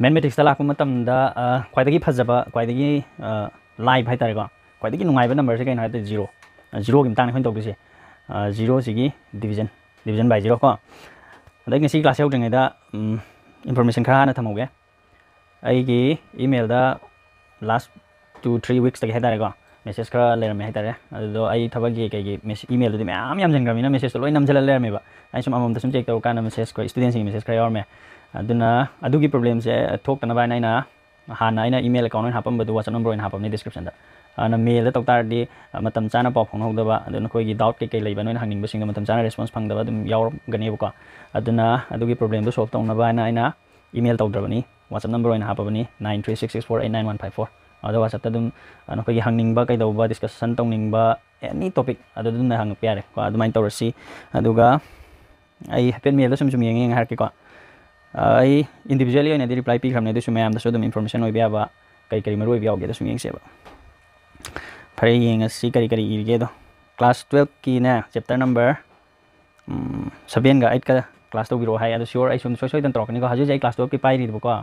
मेनमेटिक्स खाई फजब खाई लाइव है खाई नाइब नंबर से कहीं जीरो जीरो की मांगने खुद तौदे zero division division by zero class होद इंफॉर्मेशन खरा हाँ थमुगे email last two three weeks है मेसेज खर लेरमे है थब की इमेल मैं जनग्रमी मेसेज तो लोन नमजल लेरमेब अमुम चेक तौर कान मेसेज को स्टूडेंट मेसेज खर ꯑꯗꯨꯅ ꯑꯗꯨꯒꯤ ꯄ꯭ꯔꯣꯕ꯭ꯂꯦꯝꯁꯦ ꯊꯣꯛꯇꯅꯕ ꯍꯥꯏꯅ ꯑꯩꯅ ꯍꯥꯟꯅ ꯑꯩꯅ ꯏꯃꯦꯜ ꯑꯦꯀꯥꯎꯟ ꯑꯣꯏꯅ ꯍꯥꯞꯄꯝꯕꯗꯨ ꯋꯥꯆꯞ ꯅꯝꯕꯔ ꯑꯣꯏꯅ ꯍꯥꯞꯄꯝꯅꯤ ꯗꯤꯁꯀ꯭ꯔꯤꯞꯁꯟꯗ ꯑꯗꯨꯅ ꯃꯦꯜꯗ ꯇꯧ ꯇꯥꯔꯗꯤ ꯃꯇꯝ ꯆꯥꯅ ꯄꯥꯎ ꯐꯥꯎꯅꯍꯧꯗꯕ ꯑꯗꯨ ꯅꯈꯣꯏꯒꯤ ꯗꯥꯎꯠ ꯀꯩꯀꯩ ꯂꯩꯕ ꯅꯣꯏꯅ ꯍꯪꯅꯤꯡꯕꯁꯤꯡꯗꯣ ꯃꯇꯝ ꯆꯥꯅ ꯔꯦꯁꯄꯣꯟꯁ ꯐꯪꯗꯕ ꯑꯗꯨꯝ ꯌꯥꯎꯔꯝꯒꯅꯦꯕꯀꯣ ꯑꯗꯨꯅ ꯑꯗꯨꯒꯤ ꯄ꯭ꯔꯣꯕ꯭ꯂꯦꯝꯗꯣ ꯁꯣꯜꯕ ꯇꯧꯅꯕ ꯍꯥꯏꯅ ꯑꯩꯅ ꯏꯃꯦꯜ ꯇꯧꯗ꯭ꯔꯕꯅꯤ ꯋꯥꯆꯞ ꯅꯝꯕꯔ ꯑꯣꯏꯅ ꯍꯥꯞꯄꯕꯅꯤ nine three six six four eight nine one five four ꯑꯗꯣ ꯋꯥꯆꯞꯇ ꯑꯗꯨꯝ ꯅꯈꯣꯏꯒꯤ ꯍꯪꯅꯤꯡꯕ ꯀꯩꯗꯧꯕ ꯗꯤꯁꯀꯁꯟ ꯇꯧꯅꯤꯡꯕ ꯑꯦꯅꯤ ꯇꯣꯄꯤꯛ ꯑꯗꯨ ꯑꯗꯨꯝ ꯍꯪꯉꯛꯄ ꯌꯥꯔꯦꯀꯣ ꯑꯗꯨꯃꯥꯏꯅ ꯇꯧꯔꯁꯤ ꯑꯗꯨꯒ ꯑꯩ ꯍꯥꯏꯐꯦꯠ ꯃꯦꯜꯗ ꯁꯨꯝ ꯁꯨꯝ ꯌꯦꯡꯉꯦ ꯍꯥꯏꯔꯛꯀꯦꯀꯣ इंडिविजुअली होने रिप्लाई पी खाने मैम दूम इंफॉर्मेशन हो कई कई मरू ये सब फिर ये कई कई इगेद क्लास ट्वेल्व की ने चैप्टर नंबर सेवेन का एट का क्लास तौर है श्योर अम सोई सोई तौरको हजू क्लास ट्वेल्व की पाईरीबको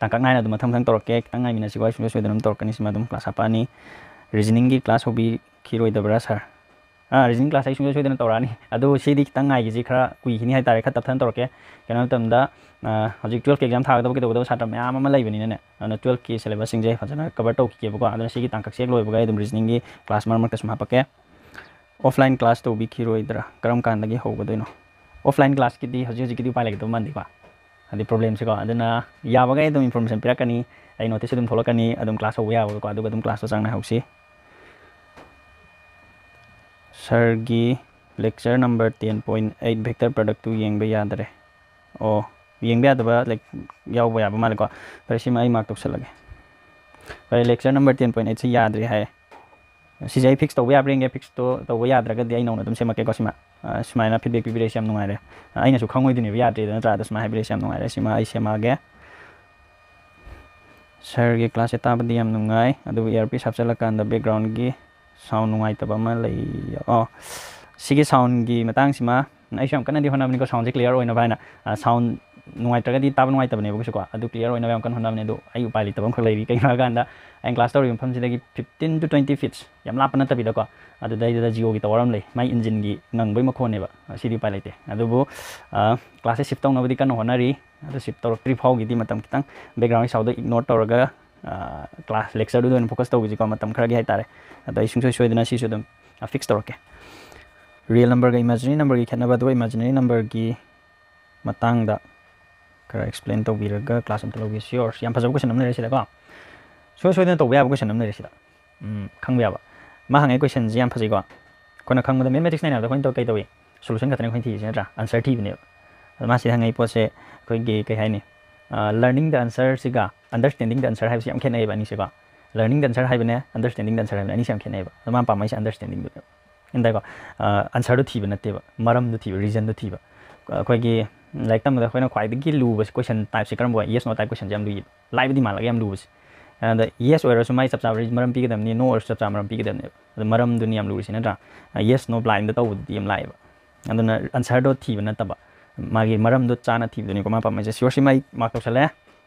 तंकक नाइन अब मथम तौर के तंगाई मैंने सोई सोई तौर क्लास हाँ रिजनिंग की क्लास हो सर रिजनिंग क्लास सूचना सूद तौरानी दिखाई खरा कुने तारे खा तथन तौर के कम हजी ट्वेल्व के एग्जाम थाद सात्र मैम लेने ट्वेल्व की सिलेबस फजन कवर तौकीको अगर तक से लोबाई रिजनिंग क्लास मरमक सूम हापे ऑफलाइन क्लास तौब खीरोदा कम कानी होगदनो ऑफलाइन क्लास की हजी उपाय लेकिन मानदीको अभी प्रॉब्लमसको अगर इंफॉर्मेशन पीरकनी नोटिस क्लास होगा क्लास तो चाहना होगी सर की lecture number ten point eight vector product ये यंग यादरे ओ यंग लाइक पर मार्क तौस लगे पर lecture number ten point eight से यादरे है इसे फिक्स तब या फिक्स तो तब याद नौ सेमक सूमायन फीडबैक पीबी रहे नुरे अगर खादने याद्रेद नाद सूमायबी रहे नुरे सेमागे सर की क्लास से ताबद्ध नुाई अब इयरपी सापचल बैकग्राउंड की ꯁꯥꯎꯟ ꯅꯨꯡꯉꯥꯏꯇꯕ ꯑꯃ ꯂꯩ ꯑꯣ ꯁꯤꯒꯤ ꯁꯥꯎꯟꯒꯤ ꯃꯇꯥꯡꯁꯤꯃ ꯑꯩꯁꯨ ꯌꯥꯝ ꯀꯟꯅꯗꯤ ꯍꯣꯠꯅꯕꯅꯤꯀꯣ ꯁꯥꯎꯟꯁꯦ ꯀ꯭ꯂꯤꯌꯥꯔ ꯑꯣꯏꯅꯕ ꯍꯥꯏꯅ ꯁꯥꯎꯟ ꯅꯨꯡꯉꯥꯏꯇ꯭ꯔꯒꯗꯤ ꯇꯥꯕ ꯅꯨꯡꯉꯥꯏꯇꯕꯅꯦꯕ ꯀꯩꯁꯨ ꯀꯣ ꯑꯗꯨ ꯀ꯭ꯂꯤꯌꯥꯔ ꯑꯣꯏꯅꯕ ꯌꯥꯝ ꯀꯟꯅ ꯍꯣꯠꯅꯕꯅꯦ ꯑꯗꯨ ꯑꯩ ꯎꯄꯥꯏ ꯂꯩꯇꯕ ꯑꯃꯈꯛ ꯂꯩꯔꯤ ꯀꯩꯒꯤꯅꯣ ꯍꯥꯏꯀꯥꯟꯗ ꯑꯩꯅ ꯀ꯭ꯂꯥꯁ ꯇꯧꯔꯤꯕ ꯃꯐꯝꯁꯤꯗꯒꯤ ꯐꯤꯐꯇꯤꯟ ꯇꯨ ꯇ꯭ꯋꯦꯟꯇꯤ ꯐꯤꯠꯁ ꯌꯥꯝ ꯂꯥꯞꯄ ꯅꯠꯇꯕꯤꯗꯀꯣ ꯑꯗꯨꯗꯩꯗꯨꯗ ꯖꯤꯑꯣꯒꯤ ꯇꯋꯥꯔ ꯑꯃ ꯂꯩ ꯃꯥꯏ ꯏꯟꯖꯤꯟꯒꯤ ꯉꯪꯕꯒꯤ ꯃꯈꯣꯟꯅꯦꯕ ꯁꯤꯗꯤ ꯎꯄꯥꯏ ꯂꯩꯇꯦ ꯑꯗꯨꯕꯨ ꯀ꯭ꯂꯥꯁꯁꯦ ꯁꯤꯐ ꯇꯧꯅꯕꯗꯤ ꯀꯟꯅ ꯍꯣꯠꯅꯔꯤ ꯑꯗꯨ ꯁꯤꯐ ꯇꯧꯔꯛꯇ꯭ꯔꯤ ꯐꯥꯎꯒꯤꯗꯤ ꯃꯇꯝ ꯈꯤꯇꯪ ꯕꯦꯛꯒ꯭ꯔꯥꯎꯟꯒꯤ ꯁꯥꯎꯟꯗꯣ ꯏꯒꯅꯣꯔ ꯇꯧꯔꯒ ꯀ꯭ꯂꯥꯁ ꯂꯦꯛꯆꯔꯗꯨꯗ ꯑꯣꯏꯅ ꯐꯣꯀꯁ ꯇꯧꯕꯁꯤꯀꯣ ꯃꯇꯝ ꯈꯔꯒꯤ ꯍꯥꯏꯇꯥꯔꯦ ꯑꯗ ꯑꯩ ꯁꯨꯡꯁꯣꯏ ꯁꯣꯏꯗꯅ ꯁꯤꯁꯨ ꯑꯗꯨꯝ ꯐꯤꯛꯁ ꯇꯧꯔꯛꯀꯦ ꯔꯤꯌꯦꯜ ꯅꯝꯕꯔꯒ ꯏꯃꯦꯖꯤꯅꯔꯤ ꯅꯝꯕꯔꯒꯤ ꯈꯦꯠꯅꯕ ꯑꯗꯨꯒ ꯏꯃꯦꯖꯤꯅꯔꯤ ꯅꯝꯕꯔꯒꯤ ꯃꯇꯥꯡꯗ ꯈꯔ ꯑꯦꯛꯁꯄ꯭ꯂꯦꯟ ꯇꯧꯕꯤꯔꯒ ꯀ꯭ꯂꯥꯁ ꯑꯝꯇ ꯂꯧꯒꯦ ꯁꯤꯌꯣꯔꯁ ꯌꯥꯝ ꯐꯖꯕ ꯀꯣꯏꯁꯟ ꯑꯃ ꯂꯩꯔꯦ ꯁꯤꯗꯀꯣ ꯁꯨꯡꯁꯣꯏ ꯁꯣꯏꯗꯅ ꯇꯧꯕ ꯌꯥꯕ ꯀꯣꯏꯁꯟ ꯑꯃ ꯂꯩꯔꯦ ꯁꯤꯗ ꯈꯪꯕ ꯌꯥꯕ ꯃꯥ ꯍꯪꯉꯛꯏ ꯀꯣꯏꯁꯟꯁꯦ ꯌꯥꯝ ꯐꯖꯩꯀꯣ ꯑꯩꯈꯣꯏꯅ ꯈꯪꯕꯗ ꯃꯦꯠꯃꯦꯇꯤꯛꯁ ꯅꯥꯏꯅꯕꯗ ꯑꯩꯈꯣꯏꯅ ꯀꯩ ꯇꯧꯏ ꯁꯣꯂꯨꯁꯟ ꯈꯛꯇꯅꯦ ꯑꯩꯈꯣꯏꯅ ꯊꯤꯔꯤꯁꯦ ꯅꯠꯇ꯭ꯔꯥ ꯑꯟꯁꯔ ꯊꯤꯕꯅꯦꯕ ꯑꯗꯣ ꯃꯥꯁꯤꯗ ꯍꯪꯉꯛꯏ ꯄꯣꯠꯁꯦ ꯑꯩꯈꯣꯏꯒꯤ ꯀꯩ ꯍꯥꯏꯅꯤ ꯂꯔꯅꯤꯡ ꯗ ꯑꯟꯁꯔꯁꯤꯒ understanding the answer 还是 yam khenai ba ni se ba learning the answer 还 bene understanding the answer 还 bene ni se yam khenai ba ma pa mai se understanding du indai ba answer du thi ba natte ba maram du thi reason du thi ba koi gi like tam da khoina khwai gi lu ba question type se karam bo yes no type question jam lu live di ma la yam lu ba and yes or so my subsa rej maram pi ga dam ni no or subsa maram pi ga dam ne maram du ni yam lu se na da yes no blind da taw di yam lai ba and then answer do thi ba natta ba magi maram do chana thi du ni ko ma pa mai se sure si mai ma ka sale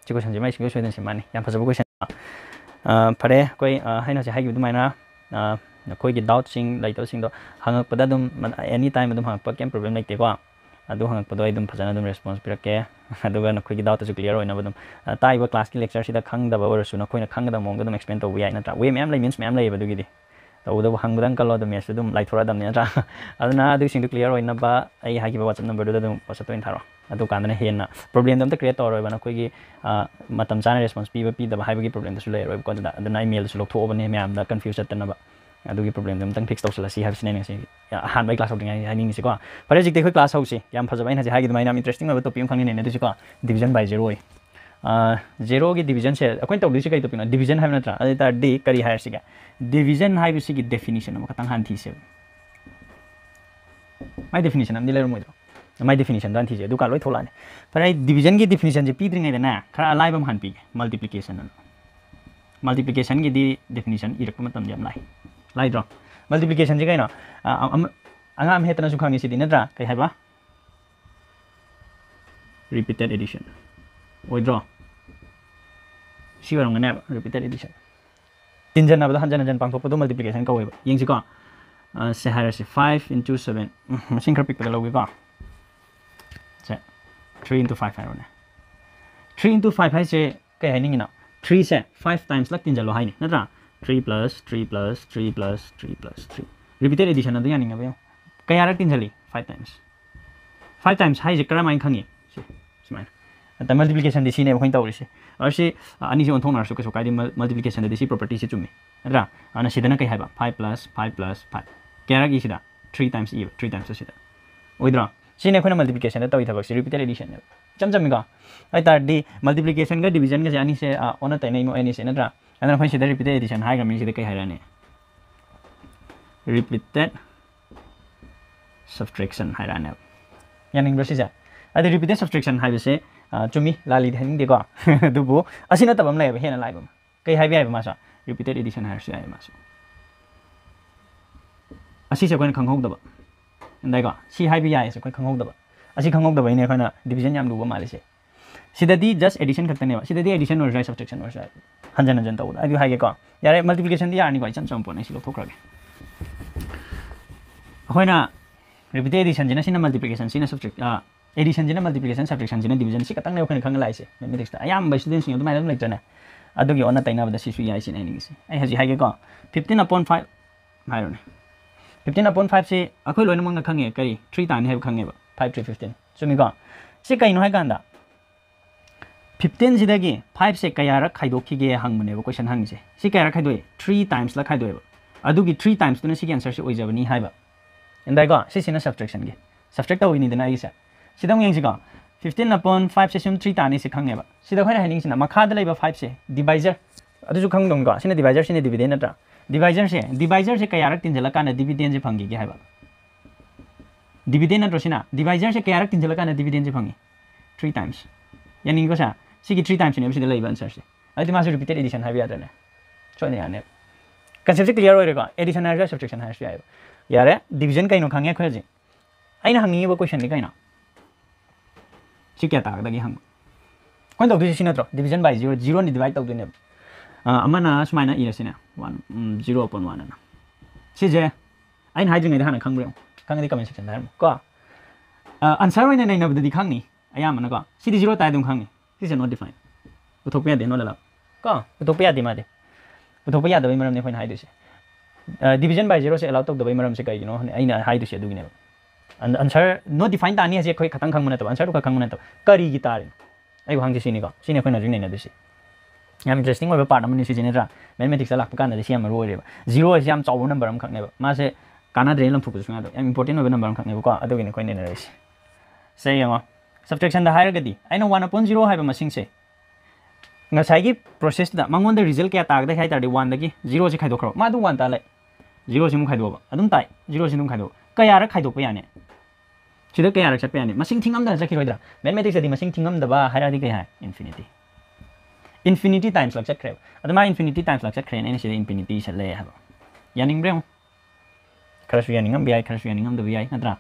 chỉ có sản phẩm chỉ có chuyện sản phẩm này em phải giúp cô sản phải đấy coi hay nói chỉ hay dùng máy nào coi cái đau sinh lấy đau sinh đó hàng ngày bắt đầu anytime mà hàng bắt cái problem này thì qua ꯑꯗꯨ ꯍꯪꯉꯛꯄꯗꯣ ꯑꯩ ꯑꯗꯨꯝ ꯐꯖꯅ ꯑꯗꯨꯝ response ꯄꯤꯔꯛꯀꯦ ꯑꯗꯨꯒ ꯅꯈꯣꯏꯒꯤ ꯗꯥꯎꯠꯇꯁꯨ clear ꯑꯣꯏꯅꯕ ꯑꯗꯨꯝ ꯇꯥꯛꯏꯕ ꯀ꯭ꯂꯥꯁꯀꯤ ꯂꯦꯛꯆꯔꯁꯤꯗ ꯈꯪꯗꯕ ꯑꯣꯏꯔꯁꯨ ꯅꯈꯣꯏꯅ ꯈꯪꯒꯗꯕ ꯃꯑꯣꯡꯗ ꯑꯗꯨꯝ ꯑꯦꯛꯁꯄ꯭ꯂꯦꯟ ꯇꯧꯕ ꯌꯥꯏ ꯅꯠꯇ꯭ꯔꯥ ꯋꯦ ꯃꯌꯥꯝ ꯂꯩ ꯃꯤꯟꯁ ꯃꯌꯥꯝ ꯂꯩꯌꯦꯕ ꯑꯗꯨꯒꯤꯗꯤ ꯇꯧꯒꯗꯕ ꯍꯪꯕꯗꯪ ꯀꯜꯂꯣ ꯑꯗꯨꯝ ꯃꯦꯠꯁꯇꯨ ꯑꯗꯨꯝ ꯂꯥꯏꯊꯣꯔꯛꯑꯗꯕꯅꯤ ꯅꯠꯇ꯭ꯔꯥ ꯑꯗꯨꯅ ꯑꯗꯨꯁꯤꯡꯗꯨ ꯀ꯭ꯂꯤꯌꯥꯔ ꯑꯣꯏꯅꯕ ꯑꯩ ꯍꯥꯏꯈꯤꯕ ꯋꯥꯆꯞ ꯅꯝꯕꯔꯗꯨꯗ ꯑꯗꯨꯝ ꯋꯥꯆꯞꯇ ꯑꯣꯏꯅ ꯊꯥꯔꯛꯑꯣ ꯑꯗꯨꯀꯥꯟꯗꯅ ꯍꯦꯟꯅ ꯄ꯭ꯔꯣꯕ꯭ꯂꯦꯝꯗꯣ ꯑꯝꯇ ꯀ꯭ꯔꯤꯌꯦꯠ ꯇꯧꯔꯣꯏꯕ ꯅꯈꯣꯏꯒꯤ ꯃꯇꯝ ꯆꯥꯅ ꯔꯦꯁꯄꯣꯟꯁ ꯄꯤꯕ ꯄꯤꯗꯕ ꯍꯥꯏꯕꯒꯤ ꯄ꯭ꯔꯣꯕ꯭ꯂꯦꯝꯗꯨꯁꯨ ꯂꯩꯔꯣꯏꯕꯀꯣ ꯑꯗꯨꯅ ꯑꯗꯨꯅ ꯑꯩ ꯃꯦꯜꯗꯁꯨ ꯂꯧꯊꯣꯛꯑꯕꯅꯦ ꯃꯌꯥꯝꯗ ꯀꯟꯐ꯭ꯌꯨꯁ ꯆꯠꯇꯅꯕ ꯑꯗꯨꯒꯤ ꯄ꯭ꯔꯣꯕ꯭ꯂꯦꯝꯗꯣ ꯑꯝꯇꯪ ꯐꯤꯛꯁ ꯇꯧꯁꯤꯜꯂꯁꯤ ꯍꯥꯏꯕꯁꯤꯅꯦ ꯉꯁꯤ ꯑꯍꯥꯟꯕ ꯀ꯭ꯂꯥꯁ ꯍꯧꯗ꯭ꯔꯤꯉꯩ ꯍꯥꯏꯅꯤꯡꯉꯤꯁꯤꯀꯣ ꯐꯔꯦ ꯍꯧꯖꯤꯛꯇꯤ ꯑꯩꯈꯣꯏ ꯀ꯭ꯂꯥꯁ ꯍꯧꯁꯤ ꯌꯥꯝ ꯐꯖꯕ ꯑꯩꯅ ꯍꯧꯖꯤꯛ ꯍꯥꯏꯒꯤ ꯑꯗꯨꯃꯥꯏꯅ ꯌꯥꯝ ꯏꯟꯇꯔꯦꯁꯇꯤꯡ ꯑꯣꯏꯕ ꯇꯣꯄꯤꯛ ꯑꯃ ꯈꯪꯅꯤꯅꯦ ꯑꯗꯨꯁꯨꯀꯣ ꯗꯤꯕꯤꯖꯟ ꯕꯥꯏ ꯖꯦꯔꯣ ꯑꯣꯏ ꯖꯦꯔꯣꯒꯤ ꯗꯤꯕꯤꯖꯟꯁꯦ ꯑꯩꯈꯣꯏꯅ ꯇꯧꯗꯣꯏꯁꯤ ꯀꯩ ꯇꯣꯄꯤꯛꯅꯣ ꯗꯤꯕꯤꯖꯟ ꯍꯥꯏꯕ ꯅꯠꯇ꯭ꯔꯥ ꯑꯗꯨ ꯇꯥꯔꯗꯤ ꯀꯔꯤ ꯍꯥꯏꯔꯁꯤꯒꯦ ꯗꯤꯕꯤꯖꯟ ꯍꯥꯏꯕꯁꯤꯒꯤ ꯗꯦꯐꯤꯅꯤꯁꯟ ꯑꯃꯈꯛꯇꯪ ꯍꯥꯟꯅ ꯊꯤꯁꯦꯕ ꯃꯥꯏ ꯗꯦꯐꯤꯅꯤꯁꯟ ꯑꯃꯗꯤ ꯂꯩꯔꯝꯃꯣꯏꯗ꯭ꯔꯣ माइ डिफिनीसन दान थी दुका लोई थोलाने पर डिविजन की डिफिनीसन से पीद्रिंग है ना खरा अलाइब हम हान पीगे मल्टीप्लिकेशन है मल्टीप्लिकेशन की डिफिनीसन इरक पर मतम से लाई लाई ड्रॉ मल्टीप्लिकेशन जी कहीं ना अंगा है रिपीटेड एडिशन वही ड्रॉ सी रिपीटेड एडिशन तीन जन अब तो हाँ जन जन पांच पपड़ो मल्टीप्लिकेशन का वही फाइव इंटू सेवन मशीन पिपद लगे पड़ा थ्री इंटू फाइव है थ्री इंटू फाइव है से कई है थ्री से फाइव टाइम्स लग तीन है ना three plus three plus three plus three plus three repeated addition अद यानी कया लग तीन फाइव टाइम्स फाइव टाइम्स है करम खाई सूमाय दा मल्टीप्लिकेशन दिसी ने खोइन तौरी से और से अनी से कसो काइदी मल्टीप्लिकेशन दिसी प्रॉपर्टी से चुमी नत्रा अन सिदना कई हाइबा 5 5 5 5 क्या रगी सिदा 3 टाइम्स ई 3 टाइम्स सिदा ꯁꯤꯅꯦ ꯑꯩꯈꯣꯏꯅ ꯃꯜꯇꯤꯄ꯭ꯂꯤꯀꯦꯁꯟꯗ ꯇꯧꯔꯤ ꯊꯕꯛꯁꯦ ꯔꯤꯄꯤꯇꯦꯠ ꯑꯦꯗꯤꯁꯟꯅꯦꯕ ꯏꯆꯝ ꯆꯝꯃꯤꯀꯣ ꯑꯗꯨ ꯇꯥꯔꯗꯤ ꯃꯜꯇꯤꯄ꯭ꯂꯤꯀꯦꯁꯟꯒ ꯗꯤꯕꯤꯖꯟꯒꯁꯦ ꯑꯅꯤꯁꯦ ꯑꯣꯟꯅ ꯇꯩꯅꯩꯃꯣ ꯑꯅꯤꯁꯦ ꯅꯠꯇ꯭ꯔꯥ ꯑꯗꯨꯅ ꯑꯩꯈꯣꯏ ꯁꯤꯗ ꯔꯤꯄꯤꯇꯦꯠ ꯑꯦꯗꯤꯁꯟ ꯍꯥꯏꯈ꯭ꯔꯕꯅꯤ ꯁꯤꯗ ꯀꯩ ꯍꯥꯏꯔꯛꯑꯅꯤ repeated subtraction ꯍꯥꯏꯔꯛꯑꯅꯦꯕ ꯌꯥꯅꯤꯡꯕ꯭ꯔꯣ ꯁꯤꯁꯦ ꯑꯗꯨ repeated subtraction ꯍꯥꯏꯕꯁꯦ ꯆꯨꯝꯃꯤ ꯂꯥꯜꯂꯤꯗꯤ ꯍꯥꯏꯅꯤꯡꯗꯦꯀꯣ ꯑꯗꯨꯕꯨ ꯑꯁꯤ ꯅꯠꯇꯕ ꯑꯃ ꯂꯩꯌꯦꯕ ꯍꯦꯟꯅ ꯂꯥꯏꯕ ꯑꯃ ꯀꯩ ꯍꯥꯏꯕ ꯌꯥꯏꯕ ꯃꯥꯁꯨ repeated addition ꯍꯥꯏꯔꯁꯨ ꯌꯥꯏ ꯃꯥꯁꯨ ꯑꯁꯤꯁꯦ ꯑꯩꯈꯣꯏꯅ ꯈꯪꯍꯧꯗꯕ ꯑꯗꯩꯀꯣ ꯁꯤ ꯍꯥꯏꯕ ꯌꯥꯏꯁꯦ ꯑꯩꯈꯣꯏ ꯈꯪꯍꯧꯗꯕ ꯑꯁꯤ ꯈꯪꯍꯧꯗꯕꯩꯅꯦ ꯑꯩꯈꯣꯏꯅ ꯗꯤꯕꯤꯖꯟ ꯌꯥꯝ ꯂꯨꯕ ꯃꯥꯜꯂꯤꯁꯦ ꯁꯤꯗꯗꯤ ꯖꯁ ꯑꯦꯗꯤꯁꯟ ꯈꯛꯇꯅꯦꯕ ꯁꯤꯗꯗꯤ ꯑꯦꯗꯤꯁꯟ ꯑꯣꯏꯔꯁꯨ ꯌꯥꯏ ꯁꯕꯁꯇ꯭ꯔꯦꯛꯁꯟ ꯑꯣꯏꯔꯁꯨ ꯌꯥꯏ ꯍꯟꯖꯟ ꯍꯟꯖꯟ ꯇꯧꯕꯗ ꯑꯩ ꯍꯥꯏꯒꯦꯀꯣ ꯌꯥꯔꯦ ꯃꯜꯇꯤꯄ꯭ꯂꯤꯀꯦꯁꯟꯗꯤ ꯌꯥꯔꯅꯤꯀꯣ ꯏꯆꯝ ꯆꯝꯕ ꯄꯣꯠꯅꯦ ꯁꯤ ꯂꯧꯊꯣꯛꯈ꯭ꯔꯒꯦ ꯑꯩꯈꯣꯏꯅ ꯔꯤꯄꯤꯇꯦ ꯑꯦꯗꯤꯁꯟꯁꯤꯅ ꯁꯤꯅ ꯃꯜꯇꯤꯄ꯭ꯂꯤꯀꯦꯁꯟ ꯁꯤꯅ ꯁꯕꯁꯇ꯭ꯔꯦꯛ ꯑꯦꯗꯤꯁꯟꯁꯤꯅ ꯃꯜꯇꯤꯄ꯭ꯂꯤꯀꯦꯁꯟ ꯁꯕꯁꯇ꯭ꯔꯦꯛꯁꯟꯁꯤꯅ ꯗꯤꯕꯤꯖꯟ ꯁꯤ ꯈꯛꯇꯪꯅꯦ ꯑꯩꯈꯣꯏꯅ ꯈꯪꯅ ꯂꯥꯛꯏꯁꯦ ꯃꯦꯊꯃꯦꯇꯤꯛꯁꯇ ꯑꯌꯥꯝꯕ ꯏꯁꯇꯨꯗꯦꯟꯁꯤꯡ ꯑꯗꯨꯃꯥꯏꯅ ꯑꯗꯨꯝ ꯂꯩꯇ꯭ꯔꯅꯦ ꯑꯗꯨꯒꯤ ꯑꯣꯟꯅ ꯇꯩꯅꯕꯗ ꯁꯤꯁꯨ ꯌꯥꯏ ꯁꯤꯅ ꯑꯩꯅ ꯑꯩ ꯍꯧꯖꯤꯛ ꯍꯥꯏꯒꯦꯀꯣ ꯐꯤꯐꯇꯤꯟ ꯑꯄꯣꯟ ꯐꯥꯏꯚ ꯍꯥꯏꯔꯣꯅꯦ ꯐꯤꯐꯇꯤꯟ ꯑꯄꯣꯟ ꯐꯥꯏꯚꯁꯤ ꯑꯩꯈꯣꯏ ꯂꯣꯏꯅꯃꯛꯅ ꯈꯪꯉꯦ ꯀꯔꯤ ꯊ꯭ꯔꯤ ꯇꯥꯏꯝꯅꯤ ꯍꯥꯏꯕ ꯈꯪꯉꯦꯕ ꯐꯥꯏꯚ ꯊ꯭ꯔꯤ ꯐꯤꯐꯇꯤꯟ ꯆꯨꯝꯃꯤꯀꯣ ꯁꯤ ꯀꯩꯅꯣ ꯍꯥꯏꯀꯥꯟꯗ ꯐꯤꯐꯇꯤꯟꯁꯤꯗꯒꯤ ꯐꯥꯏꯚꯁꯦ ꯀꯌꯥꯔꯛ ꯈꯥꯏꯗꯣꯛꯈꯤꯒꯦ ꯍꯪꯕꯅꯦꯕ ꯀꯣꯏꯁꯟ ꯍꯪꯉꯤꯁꯦ ꯁꯤ ꯀꯌꯥꯔꯛ ꯈꯥꯏꯗꯣꯛꯏ ꯊ꯭री ꯇꯥꯏꯝꯁꯂ खाइदोएब ꯑꯗꯨꯒꯤ ꯊ꯭ꯔꯤ ꯇꯥꯏꯝꯁꯇꯨꯅ ꯁꯤꯒꯤ ꯑꯟꯁꯔꯁꯤ ꯑꯣꯏꯖꯕꯅꯤ ꯍꯥꯏꯕ ꯏꯟꯗꯥꯏꯀꯣ ꯁꯤꯁꯤꯅ ꯁꯕꯇ꯭ꯔꯦꯛꯁꯟꯒꯤ ꯁꯕꯇ꯭ꯔꯦꯛ ꯇꯧꯏꯅꯤꯗꯅ ꯑꯩꯒꯤꯁꯦ ꯁꯤꯗ ꯑꯃꯨꯛ ꯌꯦꯡꯁꯤꯀꯣ ꯐꯤꯐꯇꯤꯟ ꯑꯄꯣꯟ ꯐꯥꯏꯚꯁꯦ ꯁꯨꯝ ꯊ꯭री ꯇꯥꯅꯤꯁꯦ ꯈꯪꯉꯦꯕ ꯁꯤꯗ ꯑꯩꯈꯣꯏꯅ ꯍꯥꯏꯅꯤꯡꯁꯤꯅ ꯃꯈꯥꯗ ꯂꯩꯕ ꯐꯥꯏꯚꯁꯦ ꯗꯤꯚꯥꯏꯖꯔ ꯑꯗꯨꯁꯨ ꯈꯪꯗꯧꯅꯤꯀꯣ ꯁꯤꯅ ꯗꯤꯚꯥꯏꯖꯔ ꯁꯤꯅ ꯗꯤꯚꯤꯗꯦꯟ ꯅꯠꯇ꯭ꯔꯥ डिवाइजर से डिवाइजर से क्या तीन झलक कान डिविडेंट से फंगी है डिविडेंट नो ना डिवाइजर से क्या तीन झलक कान डिविडेंट से फंगी थ्री टाइम्स यानी कि क्या सी थ्री टाइम्स नहीं लाइव आंसर से अभी मैं रिपीटेड एडिशन है याद है ना कंसेप्ट क्लियर हो रहा एडिशन है सब्सक्रिप्शन है यार डिविजन कहीं खांग खोजे अं हांगी वो क्वेश्चन नहीं कहीं से क्या तक हम कौन तौदी नो division by zero zero divide तौदी amana shmaina ira sina wan zero upon one na si je ain hai jingai hana khang brem khang di comment section dar ko answer wai nai nai di khang ni aya mana ko si di zero tai dum khang ni si je not define utopia de no la ko utopia de ma de utopia de bai maram ne khoin hai du se division by zero se allow tok de bai maram se kai no ain hai du se du ne answer no define ta ni je khoi khatang khang mana to answer to khang mana to kari gi ta ai ko hang ji si ni ko si ne khoin na jing nai na du se ꯌꯥꯝ interesting ꯑꯣꯏꯕ part ꯑꯃꯅꯤ ꯁꯤꯁꯦ ꯅꯠꯇ꯭ꯔꯥ ꯃꯦꯠꯃꯦꯇꯤꯛꯁꯇ ꯂꯥꯛꯄ ꯀꯥꯟꯗꯗꯤ ꯁꯤ ꯌꯥꯝ ꯃꯔꯨ ꯑꯣꯏꯔꯦꯕ ꯖꯤꯔꯣ ꯍꯥꯏꯁꯦ ꯌꯥꯝ ꯆꯥꯎꯕ ꯅꯝꯕꯔ ꯑꯃꯈꯛꯅꯦꯕ ꯃꯥꯁꯦ ꯀꯥꯟꯅꯗ꯭ꯔꯦ ꯂꯪꯊꯣꯛꯄꯁꯨ ꯌꯥꯗꯕ ꯌꯥꯝ ꯏꯝꯄꯣꯔꯇꯦꯟ ꯑꯣꯏꯕ ꯅꯝꯕꯔ ꯑꯃꯈꯛꯅꯦꯕꯀꯣ ꯑꯗꯨꯒꯤꯅꯤ ꯑꯩꯈꯣꯏ ꯅꯩꯅꯔꯛꯏꯁꯦ ꯁꯦ ꯌꯦꯡꯉꯣ ꯁꯕꯇ꯭ꯔꯦꯛꯁꯟꯗ ꯍꯥꯏꯔꯒꯗꯤ ꯑꯩꯅ ꯋꯥꯟ ꯑꯄꯣꯟ ꯖꯤꯔꯣ ꯍꯥꯏꯕ ꯃꯁꯤꯡꯁꯦ ꯉꯁꯥꯏꯒꯤ ꯄ꯭ꯔꯣꯁꯦꯁꯇ ꯃꯉꯣꯟꯗ ꯔꯤꯖꯜ ꯀꯌꯥ ꯇꯥꯒꯗꯒꯦ ꯍꯥꯏ ꯇꯥꯔꯗꯤ ꯋꯥꯟꯗꯒꯤ ꯖꯤꯔꯣꯁꯦ ꯈꯥꯏꯗꯣꯛꯈ꯭ꯔꯣ ꯃꯥ ꯑꯗꯨꯝ ꯋꯥꯟ ꯇꯥꯂꯦ ꯖꯤꯔꯣꯁꯤ ꯑꯃꯨꯛ ꯈꯥꯏꯗꯣꯛꯑꯕ ꯑꯗꯨꯝ ꯇꯥꯏ ꯖꯤꯔꯣꯁꯤ ꯑꯗꯨꯝ ꯈꯥꯏꯗꯣꯛꯑꯣ ꯀꯌꯥꯔꯛ ꯈꯥꯏꯗꯣꯛꯄ ꯌꯥꯅꯤ ꯁꯤꯗ ꯀꯌꯥꯔꯛ ꯆꯠꯄ ꯌꯥꯅꯤ ꯃꯁꯤꯡ ꯊꯤꯉꯝꯗꯅ ꯆꯠꯈꯤꯔꯣꯏꯗ꯭ꯔꯥ ꯃꯦꯠꯃꯦꯇꯤꯛꯁꯇꯗꯤ ꯃꯁꯤꯡ ꯊꯤꯉꯝꯗꯕ ꯍꯥꯏꯔꯗꯤ ꯀꯩ ꯍꯥꯏ ꯏꯟꯐꯤꯅꯤꯇꯤ ꯏꯟꯐꯤꯅꯤꯇꯤ ꯇꯥꯏꯝꯁ ꯂꯛ ꯆꯠꯈ꯭ꯔꯦꯕ ꯑꯗ ꯃꯥ ꯏꯟꯐꯤꯅꯤꯇꯤ ꯇꯥꯏꯝꯁ ꯂꯛ ꯆꯠꯈ꯭ꯔꯦꯅ ꯑꯩꯅ ꯁꯤꯗ ꯏꯟꯐꯤꯅꯤꯇꯤ ꯁꯠꯂꯛꯑꯦ ꯍꯥꯏꯕ ꯌꯥꯅꯤꯡꯕ꯭ꯔꯦ ꯑꯃꯨꯛ ꯈꯔꯁꯨ ꯌꯥꯅꯤꯡꯉꯝꯕ ꯌꯥꯏ ꯈꯔꯁꯨ ꯌꯥꯅꯤꯡꯉꯝꯗꯕ ꯌꯥꯏ ꯅꯠꯇ꯭ꯔꯥ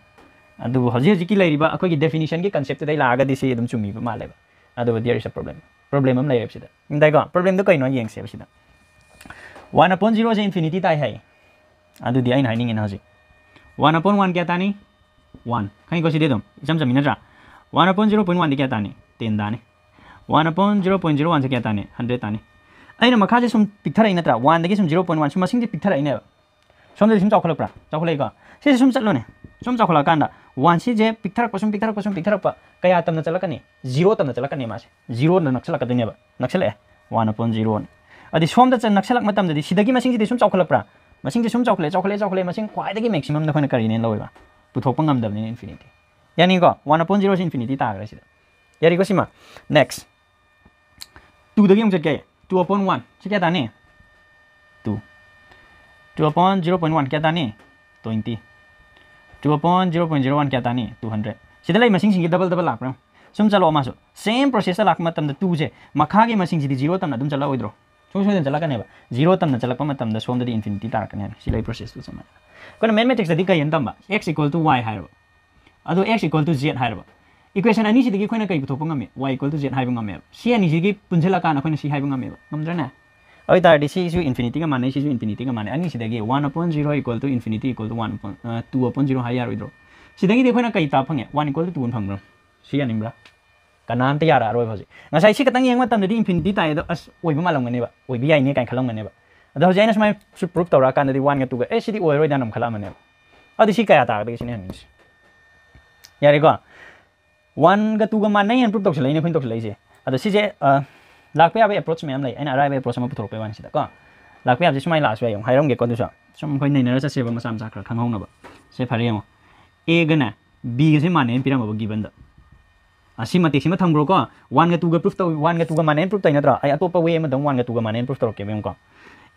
ꯑꯗꯨꯕꯨ ꯍꯧꯖꯤꯛ ꯍꯧꯖꯤꯛꯀꯤ ꯂꯩꯔꯤꯕ ꯑꯩꯈꯣꯏꯒꯤ ꯗꯦꯐꯤꯅꯤꯁꯟꯒꯤ ꯀꯟꯁꯦꯞꯇꯨꯗꯩ ꯂꯥꯛꯑꯒꯗꯤ ꯁꯤ ꯑꯗꯨꯝ ꯆꯨꯝꯃꯤꯕ ꯃꯥꯜꯂꯦꯕ ꯑꯗꯨꯕꯨ there is a problem problem ꯑꯃ ꯂꯩꯔꯦꯕ ꯁꯤꯗ ꯗꯥꯏꯀꯣ ꯄ꯭ꯔꯣꯕ꯭ꯂꯦꯝꯗꯣ ꯀꯩꯅꯣ ꯌꯦꯡꯁꯦꯕ ꯁꯤꯗ वन अपॉन जीरो से इन्फिनिटी ताई है अभी आई हाइनिंग है हजी वन अपॉन वन क्या तानी वन कहीं को सीधे दम इचम चमी ना one upon zero point one क्या तानी टेन दाने one upon zero point zero ꯋꯥꯟꯁꯦ ꯀꯌꯥ ꯇꯥꯅꯤ ꯍꯟꯗ꯭ꯔꯦꯗ ꯇꯥꯅꯤ ꯑꯩꯅ ꯃꯈꯥꯁꯦ ꯁꯨꯝ ꯄꯤꯛꯊꯔꯛꯏ ꯅꯠꯇ꯭ꯔꯥ ꯋꯥꯟꯗꯒꯤ ꯁꯨꯝ ꯖꯤꯔꯣ ꯄꯣꯏꯟ ꯋꯥꯟ ꯁꯨꯝ ꯃꯁꯤꯡꯁꯦ ꯄꯤꯛꯊꯔꯛꯏꯅꯦꯕ ꯁꯣꯝꯗꯗꯤ ꯁꯨꯝ ꯆꯥꯎꯈꯠꯂꯛꯄ꯭ꯔꯥ ꯆꯥꯎꯈꯠꯂꯛꯏꯀꯣ ꯁꯤꯁꯦ ꯁꯨꯝ ꯆꯠꯂꯣꯅꯦ ꯁꯨꯝ ꯆꯥꯎꯈꯠꯂꯛꯀꯥꯟꯗ ꯋꯥꯟꯁꯤꯁꯦ ꯄꯤꯛꯊꯔꯛꯄ ꯁꯨꯝ ꯄꯤꯛꯊꯔꯛꯄ ꯁꯨꯝ ꯄꯤꯛꯊꯔꯛꯄ ꯀꯌꯥ ꯇꯝꯅ ꯆꯠꯂꯛꯀꯅꯤ ꯖꯤꯔꯣ ꯇꯝꯅ ꯆꯠꯂꯛꯀꯅꯤ ꯃꯥꯁꯦ ꯖꯤꯔꯣꯅ ꯅꯛꯁꯜꯂꯛꯀꯗꯣꯏꯅꯦꯕ ꯅꯛꯁꯜꯂꯛꯑꯦ ꯋꯥꯟ अपॉन ꯖꯤꯔꯣꯅ ꯑꯗꯤ ꯁꯣꯝꯗ ꯅꯛꯁꯜꯂꯛ ꯃꯇꯝꯗꯗꯤ ꯁꯤꯗꯒꯤ ꯃꯁꯤꯡꯁꯤꯗꯤ ꯁꯨꯝ ꯆꯥꯎꯈꯠꯂꯛꯄ꯭ꯔꯥ ꯃꯁꯤꯡꯁꯦ ꯁꯨꯝ ꯆꯥꯎꯈꯠꯂꯦ ꯆꯥꯎꯈꯠꯂꯦ ꯆꯥꯎꯈꯠꯂꯦ ꯃꯁꯤꯡ ꯈ꯭ꯋꯥꯏꯗꯒꯤ ꯃꯦꯛꯁꯤꯃꯝꯗ ꯑꯩꯈꯣꯏꯅ ꯀꯔꯤꯅꯦ ꯂꯧꯋꯦꯕ ꯄꯨꯊꯣꯛꯄ ꯉꯝꯗꯕꯅꯤꯅ ꯏꯟꯐꯤꯅꯤꯇꯤ ꯌꯥꯅꯤꯀꯣ ꯋꯥꯟ अपॉन ꯖꯤꯔꯣꯁꯤ ꯏꯟꯐꯤꯅꯤꯇꯤ ꯇꯥꯈ꯭ꯔꯦ ꯁꯤꯗ ꯌꯥꯔꯤꯀꯣ ꯁꯤꯃ ꯅꯦꯛꯁ टू देखिए मुझे क्या है टू अपॉइंट वन ठीक है दाने two two upon zero point one क्या दाने twenty two upon zero point zero one क्या दाने टू हंड्रेड सीधे लाइ मशीन सिंगे डबल डबल लाख रहे सुम चलो अमा सो सेम प्रोसेस लाख मतम टू से मखा की मशीन सिदी जीरो तम तुम चलो हो सू सूद चलने वा जीरो तम चलप सोमदी इनफिनिटी तारकने सिलई प्रोसेस तो सूमान कोई मेथमेटिक्स कई एक्स इक्वल टू वाई अब एक्स इक्वल टू जेड है इक्वेशन अनी से अखोना कई पुथोप गमे वाई इक्वल टू जेड है गमे सी अनी से पुंजलाकान अखोना सी अभी तारदी सी इशू का माने सी का माने अनी से 1 upon equal to infinity equal to one upon two upon zero हाय यारोइद्रो कई ता फे वन इक्वल टू 2 फंगरो सी अनिमरा कनाम ते यार आरो भजे नसाई सी कतंग अस वो मालमगने वो ओइबि याइने काई खलमगने बा अद हो जाइनस माय प्रूफ तौरा कान दे 1 ए खलामने कया ꯋꯥꯟꯒ ꯇꯨꯒ ꯃꯥꯟꯅꯩ ꯑꯦꯟ ꯄ꯭ꯔꯨꯞ ꯇꯧꯁꯤꯜꯂꯛꯏꯅꯦ ꯑꯩꯈꯣꯏꯅ ꯇꯧꯁꯤꯜꯂꯛꯏꯁꯦ ꯑꯗꯣ ꯁꯤꯁꯦ ꯂꯥꯛꯄ ꯌꯥꯕ ꯑꯦꯄ꯭ꯔꯣꯆ ꯃꯌꯥꯝ ꯂꯩ ꯑꯩꯅ ꯑꯔꯥꯏꯕ ꯑꯦꯄ꯭ꯔꯣꯆ ꯑꯃ ꯄꯨꯊꯣꯔꯛꯄꯩ ꯋꯥꯅꯤꯁꯤꯗ ꯀꯣ ꯂꯥꯛꯄ ꯌꯥꯕꯁꯦ ꯁꯨꯃꯥꯏꯅ ꯂꯥꯛꯑꯁꯨ ꯌꯥꯏ ꯌꯦꯡꯉꯣ ꯍꯥꯏꯔꯝꯒꯦꯀꯣ ꯑꯗꯨꯁꯨ ꯁꯨꯝ ꯑꯩꯈꯣꯏ ꯅꯩꯅꯔ ꯆꯠꯁꯦꯕ ꯃꯆꯥ ꯃꯆꯥ ꯈꯔ ꯈꯪꯍꯧꯅꯕ ꯁꯦ ꯐꯔꯦ ꯌꯦꯡꯉꯣ ꯑꯦꯒꯅꯦ ꯕꯤꯒꯁꯦ ꯃꯥꯟꯅꯩꯅ ꯄꯤꯔꯝꯃꯕ ꯒꯤꯕꯟꯗ ꯑꯁꯤ ꯃꯇꯦꯛꯁꯤꯃ ꯊꯝꯈ꯭ꯔꯣꯀꯣ ꯋꯥꯟꯒ ꯇꯨꯒ ꯄ꯭ꯔꯨꯐ ꯇꯧ ꯋꯥꯟꯒ ꯇꯨꯒ ꯃꯥꯟꯅꯩꯅ ꯄ꯭ꯔꯨꯐ ꯇꯧꯏ ꯅꯠꯇ꯭ꯔꯥ ꯑꯩ ꯑꯇꯣꯞꯄ ꯋꯦ ꯑꯃꯗꯪ ꯋꯥꯟꯒ ꯇꯨꯒ ꯃꯥꯟꯅꯩꯅ ꯄ꯭ꯔꯨꯐ ꯇꯧꯔꯛꯀꯦꯕ ꯌꯦꯡꯉꯣꯀꯣ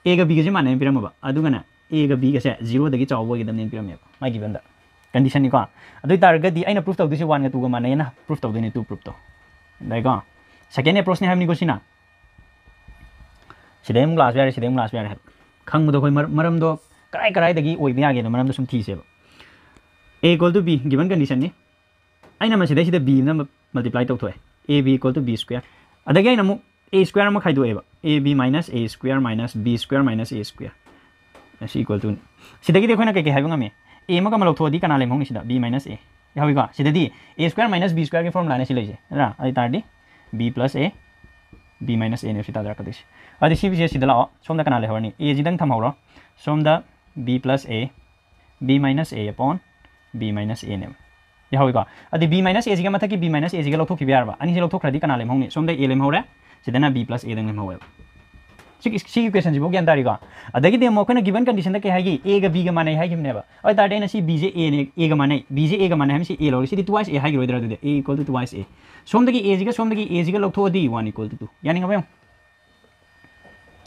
ꯑꯦꯒ ꯕꯤꯒꯁꯦ ꯃꯥꯟꯅꯩꯅ ꯄꯤꯔꯝꯃꯕ ꯑꯗꯨꯒꯅꯦ ꯑꯦꯒ ꯕꯤꯒꯁꯦ ꯖꯤꯔꯣꯗꯒꯤ ꯆꯥꯎꯕ ꯑꯣꯏꯒꯗꯕꯅꯦꯅ ꯄꯤꯔꯝꯃꯦꯕ ꯃꯥꯏ ꯒꯤꯕꯟꯗ कंडीशन ही कौन तारगदी प्रूफ तौद से वन टू मान प्रूफ तौदे टू प्रूफ तो दाइको सेकेंड एप्रोच नहीं हमने कोई ना मूक लाश जाए सिद्ध लाश जाए खुद मरम कराई कराईदी यागेद मरम सूम थीसेब A equal to B given condition ने अना से बी मल्टीप्लाई तौथ A B equal to B square अगे अब ए स्क्वेयर में खाइब A B minus A square minus B square minus A square equal to सिद्ध कई कई हाँ गमें ए अमा कमन थोदी कना लेम होंगे बी माइनस ए होगा सिदी A square minus B square की फॉर्मूला ने सिले तारदी B plus A B minus A ने ताजरकदे लाओ सोम कना ले ए थम हो सोम B plus A B minus A upon B minus A ने होगा अभी बी माइनस एजी मत की बी माइनस एजी लौथों की अनी लौथों कना लेम होंगे सोम ए लेम हो रहा है बी प्लस ए लेम हो इक्वेशन जी बोन तारीख अदी दे गिवन कंडीशन के है ए बी माने है किमने और तटे बी जे ए ए माने बी जे ए माने हम ए लोग ट्वाइस ए है इक्वल टू ट्वाइस ए सोम ए जी सोम ए जी लौथो दी वन इक्वल टू टू यानी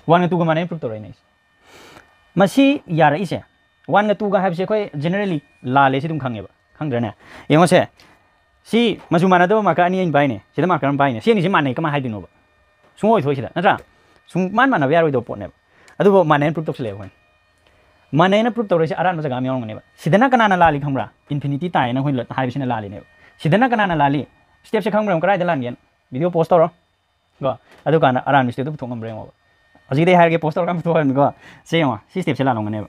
वन टू माने प्रूफ तौर यार इसे वन टू का हैसे अखोई जेनरली लाले से खाने खाद्रने योसे मजू मानद मका अनी बाईने माकर बाईने से माने कम है नोब सूथ ना सूमान मान भी आरोप पोने अब मैंने प्रूफ तौर से लेकिन प्रूफ तौर से अरब जगह में कना लाली खरा इनफिनी तेनाली लालीने सिदना कना लाली स्टेप से खरा कराइद लागें भिडियो पोस्ट तौर गो अदान अरान स्टेप है पोस्ट तौर पुथोम गो चेम से स्टेप से लाने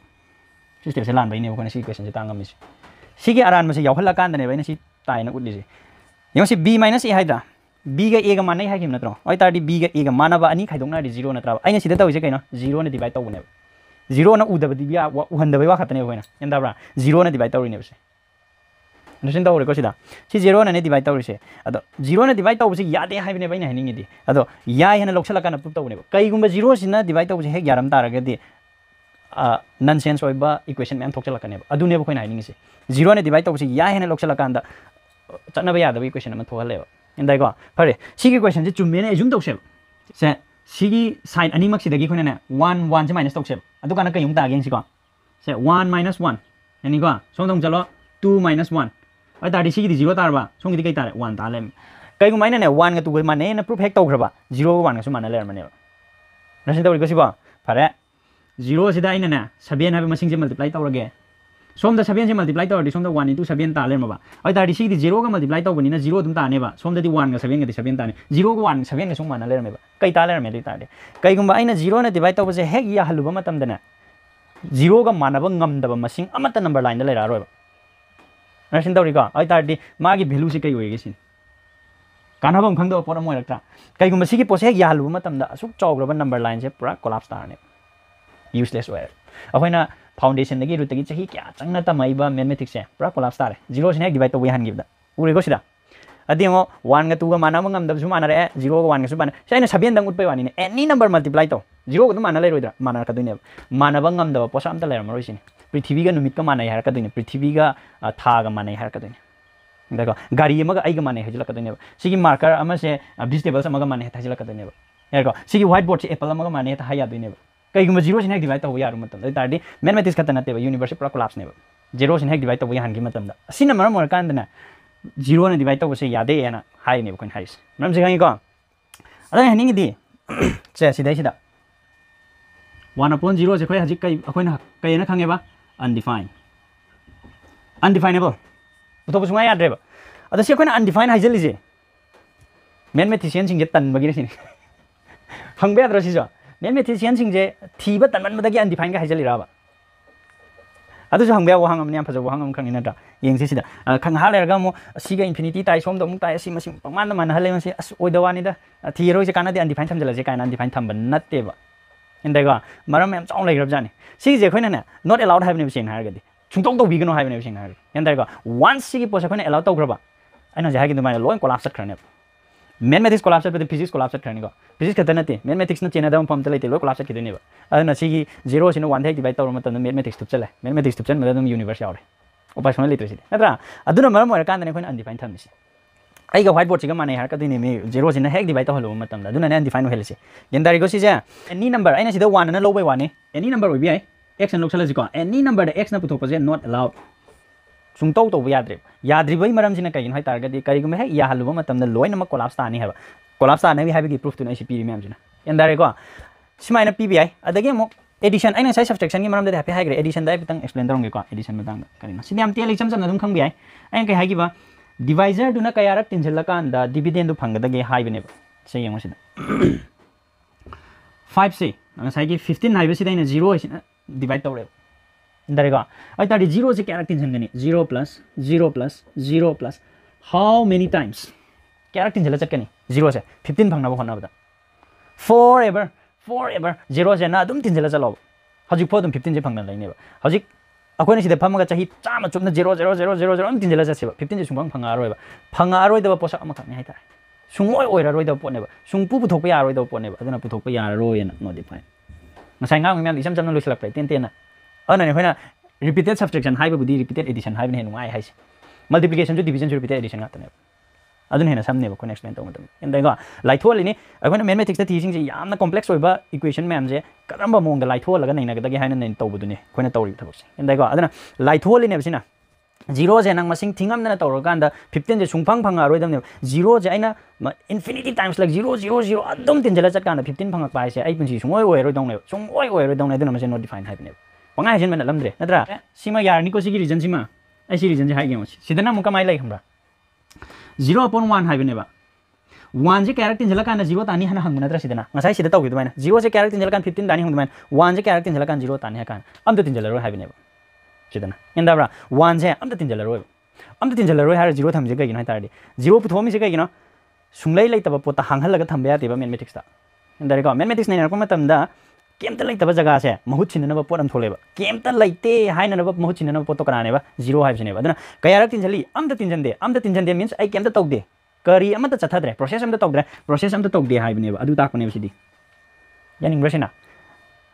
स्टेप से लाने क्वेश्चन से तांगी अरान से यौहल कानदने तेना उ बी माइनस ए हाइद्रा बीगा एगा मानै हाइखिम नत्रो ओइ तारदि बीगा एगा मानाबा अनि खाइदोंनादि जीरो नत्रा आइने सिदा तौसे कैनो जीरो न डिवाइड तौबने जीरो न उदबदि बिया उहन्दबै वा खतने होइना एंदाब्रा जीरो ने डिवाइड तौरिने से नुसन तौर को सि जीरो ने डिवाइड से अदो जीरो ने डिवाइड तौबसे यादे हाइबने बैना हेनिङेदि अदो याय हन लौछलकाना पुप तौबने कैगुम जीरो डिवाइड डिवाइड से हे यारम तारगे नन सेंस होइबा इक्वेशन मैम थोकचलकने अदुने बखोइना हाइनिङेसे जीरो ने डिवाइड से याय हन लौछलकांदा चनबा यादबा इक्वेशन मा थोहलेबा इंदाइको फरे सी क्वेश्चन से चुम्बेने एजूम तौसे से साइन अनीमसीदी अखोने वन वन से माइनस तौसे कहीं तागेंगे से वन माइनस वन एनीको सौ तुम चलो टू माइनस वन हाई तारी जीरो तारब सौ कई तारे वन ताले कई वन का तुगे माने प्रूफ हेक तौर जीरो वन का माने लेरमने नसी तौरीको जीरो सेवेन मल्टीप्लाई तौर सोम द सेवन से मल्टीप्लाई तौर सोम वन इंटू सेवन तालेबा अब तारी की जीरो का मल्टीप्लाई तौब ना जीरो ताने सोमदी वन का सेवन की सेवन ताने जीरो को वन सेवन सू मान लेरमे कई तालेमे तारे कईगम अगर जीरो ने डिवाइड तब से हे यहाँ जीरो का मानव ममदब नंबर लाइन लेराब नरसिन तौरीको अभी तारे माँ की से कई होगी कानव खाद पोरम होता कईगम से पोसे यहाँ अचूक नंबर लाइन से पूरा कोलाप्स तारने यूजलेस होना फाउन्डेसनदꯒꯤ ꯔꯨꯠꯇꯒꯤ क्या चंगना तम मैथमेटिक्स से पूरा कोलाप्स तारे जीरो से डिवाइड तब हन गिबदा उरेगो सिदा अदी वन गा टूगा माना मंगम जीरो गा वन गा माना से दंग उत्पय वानी एनी नंबर मल्टीप्लाई तो जीरो गा मान ले रोइदा माना का दुने माना बंग गम दब पोसा अमता ले पृथ्वी का नुमित का माना पृथ्वी का था का माना यार का दुने देखो गाड़ी अमग आइग हजल का मार्कर से वेजिटेबल्स अमग माने हजल व्हाइट बोर्ड से एप्पल अमग माने था कहीं जीरो से नहीं डिवाइड तो हो यार मतलब तारे मेन मैं तीस खतना तेब यूनिवर्स पूरा क्लास ने जीरो से नहीं डिवाइड तो हो हानी मतलब इसी मरमर कहना जीरो ने डिवाइड तब से याद है ना हाई मैम से कहीं कौन अरे हनी चे सिद वन अपोन जीरो से खोई हजी कहीं कहीं खेब अनडिफाइन अनडिफाइनेबल उतो सूमा याद्रेब अदाइन अनडिफाइन हाजलीजे मेन मेथिशियन तनबगी हंगे मैथमेटिशियनसिंगे थीब तनमनबदगी अनडिफाइन का हाइजलिराबा अदुसु हंगया वहां हमने फजब वहां हम खंगिना दा येंगसे सिदा खंगहा इनफिनी मो ताइ सोम दम ताइ सि मान हले मसि थी ओइदवानी दा थीरो जे अनडिफाइन समजला जे काना अनडिफाइन थंब नत्तेबा इंदेगा मरम एम चाउ लेग्रब जाने सि जे खोइना ना नॉट अलाउड हैबने बिसिन हारगदि छुंगतों दो बिगनो हैबने बिसिन हार इंदेगा वंस कोलाप्स ꯃꯦꯠꯃꯦꯇꯤꯛꯁ ꯀꯣꯂꯥꯞ ꯆꯠꯄꯗꯤ ꯐꯤꯖꯤꯛꯁ ꯀꯣꯂꯥꯞ ꯆꯠꯈ꯭ꯔꯅꯤꯀꯣ ꯐꯤꯖꯤꯛꯁ ꯈꯛꯇ ꯅꯠꯇꯦ ꯃꯦꯠꯃꯦꯇꯤꯛꯁꯅ ꯆꯦꯟꯅꯗꯕ ꯃꯐꯝ ꯑꯝꯇ ꯂꯩꯇꯦ ꯂꯣꯏ ꯀꯣꯂꯥꯞ ꯆꯠꯈꯤꯗꯣꯏꯅꯦꯕ ꯑꯗꯨꯅ ꯁꯤꯒꯤ ꯖꯦꯔꯣꯁꯤꯅ ꯋꯥꯟꯗ ꯍꯦꯛ ꯗꯤꯚꯥꯏꯠ ꯇꯧꯔꯕ ꯃꯇꯝꯗ ꯃꯦꯠꯃꯦꯇꯤꯛꯁ ꯊꯨꯞꯆꯜꯂꯦ ꯃꯦꯠꯃꯦꯇꯤꯛꯁ ꯊꯨꯞꯆꯟꯕꯗ ꯑꯗꯨꯝ ꯌꯨꯅꯤꯚꯔꯁ ꯌꯥꯎꯔꯦ ꯎꯄꯥꯏ ꯁꯨꯡꯂꯩ ꯂꯩꯇ꯭ꯔꯁꯤꯗꯤ ꯅꯠꯇ꯭ꯔꯥ ꯑꯗꯨꯅ ꯃꯔꯝ ꯑꯣꯏꯔꯀꯥꯟꯗꯅꯦ ꯑꯩꯈꯣꯏꯅ ꯑꯟꯗꯤꯐꯥꯏꯟ ꯊꯝꯃꯤꯁꯤ ꯑꯩꯒ ꯋꯥꯏꯠ ꯕꯣꯔꯗꯁꯤꯒ ꯃꯥꯟꯅꯩ ꯍꯥꯏꯔꯛꯀꯗꯣꯏꯅꯦ ꯃꯤ ꯖꯦꯔꯣꯁꯤꯅ ꯍꯦꯛ ꯗꯤꯚꯥꯏꯠ ꯇꯧꯍꯜꯂꯕ ꯃꯇꯝꯗ ꯑꯗꯨꯅꯅꯦ ꯑꯟꯗꯤꯐꯥꯏꯟ ꯑꯣꯏꯍꯜꯂꯤꯁꯦ ꯒ꯭ꯌꯥꯟ ꯇꯥꯔꯤꯀꯣ ꯁꯤꯁꯦ ꯑꯦꯅꯤ ꯅꯝꯕꯔ ꯑꯩꯅ ꯁꯤꯗ ꯋꯥꯟꯅ ꯂꯧꯕꯩ ꯋꯥꯅꯤ ꯑꯦꯅꯤ ꯅꯝꯕꯔ ꯑꯣꯏꯕ ꯌꯥꯏ ꯑꯦꯛꯁꯅ ꯂꯧꯁꯜꯂꯁꯤꯀꯣ ꯑꯦꯅꯤ ꯅꯝꯕꯔꯗ ꯑꯦꯛꯁꯅ ꯄꯨꯊꯣꯛꯄꯁꯦ ꯅꯣꯠ ꯑꯦꯂꯥꯎꯠ ꯁꯨꯡꯇꯧ ꯇꯧꯕ ꯌꯥꯗ꯭ꯔꯦꯕ ꯌꯥꯗ꯭ꯔꯤꯕꯒꯤ ꯃꯔꯝꯁꯤꯅ ꯀꯩꯒꯤꯅꯣ ꯍꯥꯏꯇꯥꯔꯒꯗꯤ ꯀꯔꯤꯒꯨꯝꯕ ꯍꯦꯛ ꯌꯥꯍꯜꯂꯨꯕ ꯃꯇꯝꯗ ꯂꯣꯏꯅꯃꯛ ꯀꯣꯂꯥꯞꯁ ꯇꯥꯅꯤ ꯍꯥꯏꯕ ꯀꯣꯂꯥꯞꯁ ꯇꯥꯅꯕꯤ ꯍꯥꯏꯕꯒꯤ ꯄ꯭ꯔꯨꯐꯇꯨꯅ ꯑꯩꯁꯤ ꯄꯤꯔꯤ ꯃꯌꯥꯝꯁꯤꯅ ꯌꯥꯟꯗꯥꯔꯦꯀꯣ ꯁꯨꯃꯥꯏꯅ ꯄꯤꯕ ꯌꯥꯏ आई ꯑꯃꯨꯛ एडिशन अगर सही सब्सट्रैक्शन की मरम हाफे है एडिशन हफ्तंग एक्सप्लेन तौरको एडिशन में कहीं तेल इचम चम खब आई अगर कहीं डिवाइजर कयार तीनजल्कान डिविडेंद फंगदे है से फाइव से फिफ्टीन है जीरो डिवाइड तौर Darega. Aitari 0 se charactin jangani. 0 plus 0 plus 0 plus. How many times? Charactin jala chatkani. 0 se. 15 bhangna bo khonna bada. Forever. Forever. 0 se na adum tin jala chalao. Hajik po adum 15 se bhangna lai ne ba. Hajik अखोने सिदे फमगा चाहि चाम चुमना 000000 अम तिनजला जासेबा 15 जे सुंगबांग फंगा आरोयबा फंगा आरोयदबा पोसा अमा खने हाइता सुंगोय ओयरा रोयदबा पोनेबा सुंगपु पुथोकबा यारोयदबा पोनेबा अदना पुथोकबा यारोयना notify ngasa ngang ngang isam jam na luislak pai ten ten na ꯑꯗꯨꯅꯅꯦ ꯑꯩꯈꯣꯏꯅ ꯔꯤꯄꯤꯇꯦꯠ ꯁꯕꯁꯇ꯭ꯔꯦꯛꯁꯟ ꯍꯥꯏꯕꯕꯨꯗꯤ ꯔꯤꯄꯤꯇꯦꯠ ꯑꯦꯗꯤꯁꯟ ꯍꯥꯏꯕꯅ ꯍꯦꯟꯅ ꯅꯨꯡꯉꯥꯏ ꯍꯥꯏꯁꯦ ꯃꯜꯇꯤꯄ꯭ꯂꯤꯀꯦꯁꯟꯁꯨ ꯗꯤꯕꯤꯖꯟꯁꯨ ꯔꯤꯄꯤꯇꯦꯠ ꯑꯦꯗꯤꯁꯟ ꯉꯥꯛꯇꯅꯦꯕ ꯑꯗꯨꯅ ꯍꯦꯟꯅ ꯁꯝꯅꯦꯕ ꯑꯩꯈꯣꯏꯅ ꯑꯦꯛꯁꯄ꯭ꯂꯦꯟ ꯇꯧꯕ ꯃꯇꯝꯗ ꯑꯗꯩꯀꯣ ꯂꯥꯏꯊꯣꯛꯍꯜꯂꯤꯅꯤ ꯑꯩꯈꯣꯏꯅ ꯃꯦꯠꯃꯦꯇꯤꯛꯁꯇ ꯊꯤꯁꯤꯡꯁꯦ ꯌꯥꯝꯅ ꯀꯝꯄ꯭ꯂꯦꯛꯁ ꯑꯣꯏꯕ ꯏꯀ꯭ꯋꯦꯁꯟ ꯃꯌꯥꯝꯁꯦ ꯀꯔꯝꯕ ꯃꯑꯣꯡꯗ ꯂꯥꯏꯊꯣꯛꯍꯜꯂꯒ ꯅꯩꯅꯒꯗꯒꯦ ꯍꯥꯏꯅ ꯇꯧꯕꯗꯨꯅꯤ ꯑꯩꯈꯣꯏꯅ ꯇꯧꯔꯤꯕ ꯊꯕꯛꯁꯦ ꯑꯗꯩꯀꯣ ꯑꯗꯨꯅ ꯂꯥꯏꯊꯣꯛꯍꯜꯂꯤꯅꯦꯕꯁꯤꯅ ꯖꯤꯔꯣꯁꯦ ꯅꯪ ꯃꯁꯤꯡ ꯊꯤꯉꯝꯗꯅ ꯇꯧꯔꯀꯥꯟꯗ ꯐꯤꯐꯇꯤꯟꯁꯦ ꯁꯨꯡꯐꯪ ꯐꯪꯉꯔꯣꯏꯗꯕꯅꯦꯕ ꯖꯤꯔꯣꯁꯦ ꯑꯩꯅ infinity times like zero zero zero ꯑꯗꯨꯝ ꯇꯤꯟꯖꯜꯂ ꯆꯠꯀꯥꯟꯗ ꯐꯤꯐꯇꯤꯟ ꯐꯪꯉꯛꯄ ꯍꯥꯏꯁꯦ ꯑꯩ ꯄꯨꯟꯁꯤ ꯁꯨꯡꯑꯣꯏ ꯑꯣꯏꯔꯣꯏꯗꯧꯅꯦꯕ ꯁꯨꯡꯑꯣꯏ ꯑꯣꯏꯔꯣꯏꯗꯧꯅꯦ ꯑꯗꯨꯅ ꯃꯁꯤ ꯅꯣꯠ ꯗꯤꯐꯥꯏꯟ ꯍꯥꯏꯕꯅꯦꯕ ꯄꯪꯉꯥꯏ ꯍꯥꯏꯖꯤꯟꯕ ꯅꯠꯂꯝꯗ꯭ꯔꯦ ꯅꯠꯇ꯭ꯔꯥ ꯁꯤꯃ ꯌꯥꯔꯅꯤꯀꯣ सीगी रीजन सीमा ऐ सी रीजन से हाई गेम सीधना मुका माई लाई हमरा जीरो अपॉन वन हाई बनेबा वन से कैरेक्ट तिंजल कान जीरो तानी हन हंग नत्र सीधना ngasai सीधा तौ गिदमाइन जीरो से कैरेक्ट तिंजल कान 15 तानी हंग दमाइन वन से कैरेक्ट तिंजल कान जीरो तानी कान अम तिंजल रो हाई बनेबा सीधना एंदाबरा वन से अम तिंजल रो अम तिंजल रो हाई जीरो थमजे कगिनो हाई तारदि जीरो पुथोमी से कगिनो सुंगलै लैतबा पोता हंगल लगा थमबे यातेबा मैथमेटिक्स ता एंदारे का मैथमेटिक्स ने नरको मतमदा ꯀꯦꯝꯇ ꯂꯩꯇꯕ ꯖꯒꯥꯁꯦ ꯃꯍꯨꯠ ꯁꯤꯟꯅꯅꯕ ꯄꯣꯠ ꯑꯃ ꯊꯣꯛꯂꯦꯕ ꯀꯦꯝꯇ ꯂꯩꯇꯦ ꯍꯥꯏꯅꯅꯕ ꯃꯍꯨꯠ ꯁꯤꯟꯅꯅꯕ ꯄꯣꯠꯇꯣ ꯀꯅꯥꯅꯦꯕ ꯖꯤꯔꯣ ꯍꯥꯏꯕꯁꯤꯅꯦꯕ ꯑꯗꯨꯅ ꯀꯌꯥꯔꯛ ꯇꯤꯟꯁꯜꯂꯤ ꯑꯝꯇ ꯇꯤꯟꯁꯟꯗꯦ ꯑꯝꯇ ꯇꯤꯟꯁꯟꯗꯦ ꯃꯤꯟꯁ ꯑꯩ ꯀꯦꯝꯇ ꯇꯧꯗꯦ ꯀꯔꯤ ꯑꯃꯇ ꯆꯠꯊꯗ꯭ꯔꯦ ꯄ꯭ꯔꯣꯁꯦꯁ ꯑꯃꯇ ꯇꯧꯗ꯭ꯔꯦ ꯄ꯭ꯔꯣꯁꯦꯁ ꯑꯃꯇ ꯇꯧꯗꯦ ꯍꯥꯏꯕꯅꯦꯕ ꯑꯗꯨ ꯇꯥꯛꯄꯅꯦꯕ ꯁꯤꯗꯤ ꯌꯥꯅꯤꯡꯕ꯭ꯔꯥ ꯁꯤꯅ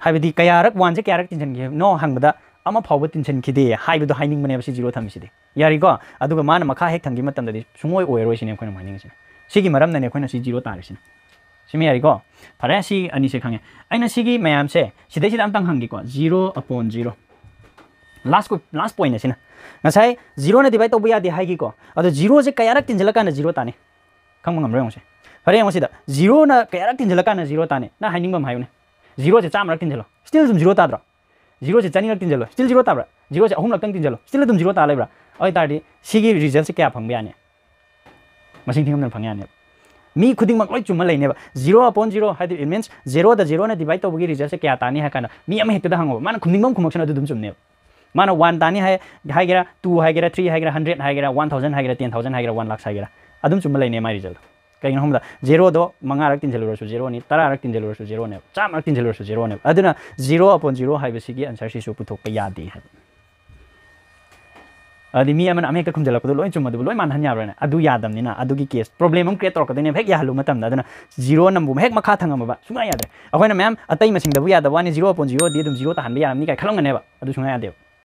ꯍꯥꯏꯕꯗꯤ ꯀꯌꯥꯔꯛ ꯋꯥꯟꯁꯦ ꯀꯌꯥꯔꯛ ꯇꯤꯟꯁꯟꯈꯤ ꯅꯣ ꯍꯪꯕꯗ ꯑꯃ ꯐꯥꯎꯕ ꯇꯤꯟꯁꯟꯈꯤꯗꯦ ꯍꯥꯏꯕꯗꯣ ꯍꯥꯏꯅꯤꯡꯕꯅꯦꯕ ꯁꯤ ꯖꯤꯔꯣ ꯊꯝꯃꯤꯁꯤꯗꯤ ꯌꯥꯔꯤꯀꯣ ꯑꯗꯨꯒ ꯃꯥꯅ ꯃꯈꯥ ꯍꯦꯛ ꯊꯝꯈꯤ ꯃꯇꯝꯗꯗꯤ ꯁꯨꯡꯑꯣꯏ ꯑꯣꯏꯔꯣꯏ ꯁꯤꯅꯦ ꯑꯩꯈꯣꯏꯅ ꯍꯥꯏꯅꯤꯡꯉꯤꯁꯤꯅ ꯁꯤꯒꯤ ꯃꯔꯝꯅꯅꯦ ꯑꯩꯈꯣꯏꯅ ꯁꯤ ꯖꯤꯔꯣ ꯇꯥꯔꯤꯁꯤꯅ ꯁꯤꯃ ꯌꯥꯔꯤꯀꯣ ꯐꯔꯦ ꯁꯤ ꯑꯅꯤꯁꯦ ꯈꯪꯉꯦ ꯑꯩꯅ ꯁꯤꯒꯤ ꯃꯌꯥꯝꯁꯦ ꯁꯤꯗꯩꯁꯤꯗ ꯑꯝꯇꯪ ꯍꯪꯒꯦꯀꯣ zero upon zero last last point है नसाई जीरो ने डिवाइड तब याद है को अब जीरो से कयारक तीनजलकान जीरो ताने खमरे से फरे हम जीरो न कयारक तीनजलकान जीरो ताने ना हाइनिंग हाइने जीरो से चामरक तीनजलो स्टिल तुम जीरो ताद्रो जीरो से चानीरक तीनजलो स्टिल जीरो ताब्रा जीरो से अहमरक तीनजलो स्टिल तुम जीरो तालेब्रा अगर तारदी रिजल्ट से क्या फंग याने मसिंग थी फंग याने मी खुदिंग लोई चुम लेने zero upon zero it means zero zero ने डिवाइड तब की रिजल्ट क्या तानी है कहना मी हम हेतु हंगो मान खुदिंग खुमक चुमने मान वन ताने है टू है थ्री है हंड्रेड है वन थाउजेंड है टेन थाउजेंड है वन लाख है चुम लेने माई रिजल्ट कहीं हम जीरो दो मंगारक तीनजलूरसु जीरो ने तरह तीनजलूरसु जीरो ने चाम तीनजलूरसु जीरो ने जीरो अपॉन जीरो है आंसर से पुथोप है अभी मी अमन अमेरिका खुम जलाको लोई चुम दुबलोई मान हन्या रने अदु यादम केस प्रोब्लम क्रिएट करकते ने हेक यालु मतम जीरो नंबर हेक मखा थंग मबा सुमा याद मैम अतई मसिंग दबु याद जीरो अपॉन जीरो जीरो ता हन याम नि का खलंग ने